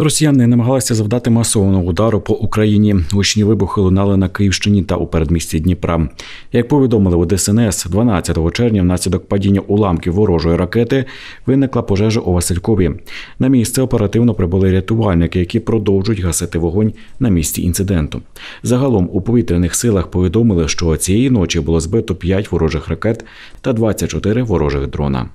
Росіяни намагалися завдати масованого удару по Україні. Гучні вибухи лунали на Київщині та у передмісті Дніпра. Як повідомили у ДСНС, 12 червня внаслідок падіння уламків ворожої ракети виникла пожежа у Василькові. На місце оперативно прибули рятувальники, які продовжують гасити вогонь на місці інциденту. Загалом у повітряних силах повідомили, що цієї ночі було збито 5 ворожих ракет та 24 ворожих дрона.